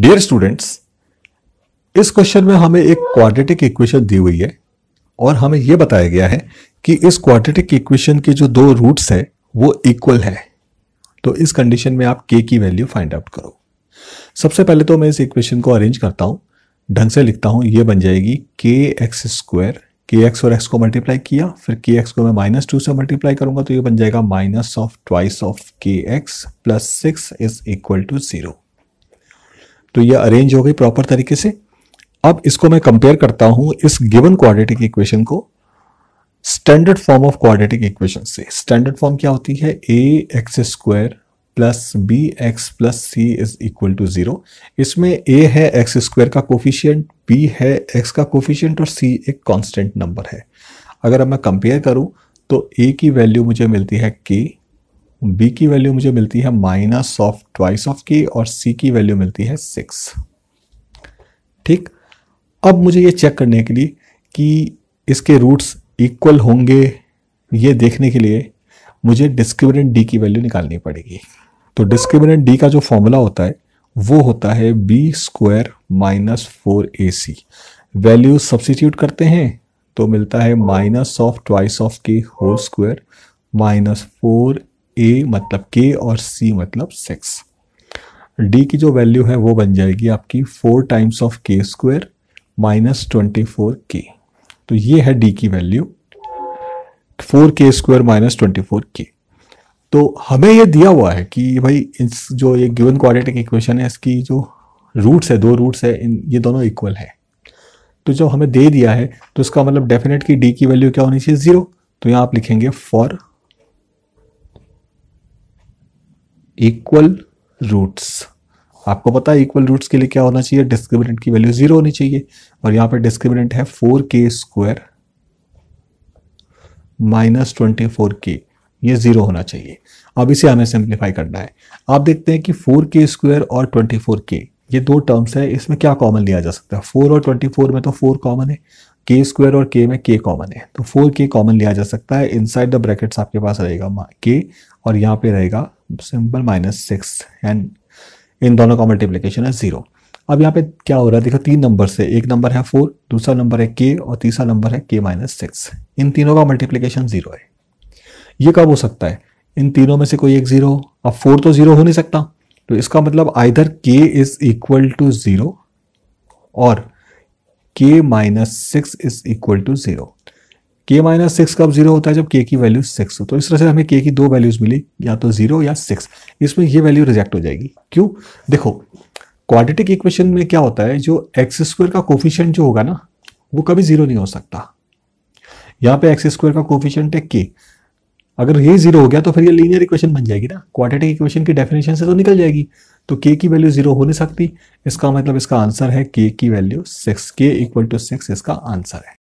dear students इस question में हमें एक क्वाड्रेटिक इक्वेशन दी हुई है और हमें यह बताया गया है कि इस क्वाड्रेटिक इक्वेशन के जो दो रूट्स है वो इक्वल है तो इस कंडीशन में आप के की वैल्यू फाइंड आउट करो सबसे पहले तो मैं इस इक्वेशन को अरेंज करता हूं ढंग से लिखता हूं ये बन जाएगी k x square k x और एक्स को मल्टीप्लाई किया फिर के एक्स को मैं माइनस टू से मल्टीप्लाई करूंगा तो ये बन जाएगा minus of twice of k x plus six is equal to zero तो ये अरेंज हो गई प्रॉपर तरीके से अब इसको मैं कंपेयर करता हूं इस गिवन क्वाड्रेटिक इक्वेशन को standard form of quadratic equation से स्टैंडर्ड फॉर्म क्या होती है ए x square plus B x plus C is equal to zero इसमें ए है एक्स स्क्वायर का कोफिशियंट बी है एक्स का कोफिशियंट और सी एक कांस्टेंट नंबर है अगर अब मैं कंपेयर करूं तो ए की वैल्यू मुझे मिलती है के बी की वैल्यू मुझे मिलती है माइनस ऑफ ट्वाइस ऑफ की और सी की वैल्यू मिलती है सिक्स ठीक अब मुझे ये चेक करने के लिए कि इसके रूट्स इक्वल होंगे ये देखने के लिए मुझे डिस्क्रिमिनेंट डी की वैल्यू निकालनी पड़ेगी तो डिस्क्रिमिनेंट डी का जो फॉर्मूला होता है वो होता है b square minus four a c value substitute करते हैं तो मिलता है minus of twice of k whole square minus four a मतलब के और सी मतलब सेक्स डी की जो वैल्यू है वो बन जाएगी आपकी four times of k square minus twenty four k तो ये है डी की value four k square minus twenty four k तो हमें ये दिया हुआ है कि भाई इस जो ये गिवन क्वाड्रेटिक इक्वेशन है इसकी जो रूट्स है दो रूट्स है इन ये दोनों इक्वल है तो जब हमें दे दिया है तो इसका मतलब डेफिनेट की डी की वैल्यू क्या होनी चाहिए ज़ीरो तो यहाँ आप लिखेंगे फॉर इक्वल रूट्स आपको पता है इक्वल रूट्स के लिए क्या होना चाहिए डिस्क्रिमिनेंट की वैल्यू जीरो होनी चाहिए और यहाँ पर डिस्क्रिमिनेंट है four k square minus twenty four के ये जीरो होना चाहिए अब इसे हमें सिंप्लीफाई करना है आप देखते हैं कि फोर के स्क्वायर और ट्वेंटी फोर के ये दो टर्म्स है इसमें क्या कॉमन लिया जा सकता है फोर और ट्वेंटी फोर में तो फोर कॉमन है के स्क्वायर और के में के कॉमन है तो फोर के कॉमन लिया जा सकता है इनसाइड द ब्रैकेट्स आपके पास रहेगा के और यहाँ पे रहेगा सिंपल माइनस सिक्स एंड इन दोनों का मल्टीप्लीकेशन है जीरो अब यहाँ पे क्या हो रहा है देखो तीन नंबर से एक नंबर है फोर दूसरा नंबर है के और तीसरा नंबर है के माइनस सिक्स इन तीनों का मल्टीप्लीकेशन जीरो है ये कब हो सकता है इन तीनों में से कोई एक जीरो अब फोर तो जीरो हो नहीं सकता तो इसका मतलब आइधर के इज इक्वल टू जीरो और k minus six is equal to zero k minus six कब जीरो होता है जब के की वैल्यू सिक्स हो तो इस तरह से हमें के की दो वैल्यूज मिली या तो जीरो या सिक्स इसमें ये वैल्यू रिजेक्ट हो जाएगी क्यों देखो क्वाड्रेटिक इक्वेशन में क्या होता है जो एक्स स्क्वायर का कोफिशियंट जो होगा ना वो कभी जीरो नहीं हो सकता यहाँ पे एक्स स्क्वायर का कोफिशियंट है के अगर ये जीरो हो गया तो फिर ये लीनियर इक्वेशन बन जाएगी ना क्वाड्रेटिक इक्वेशन की डेफिनेशन से तो निकल जाएगी तो के की वैल्यू जीरो हो नहीं सकती इसका मतलब इसका आंसर है के की वैल्यू six k equal to six इसका आंसर है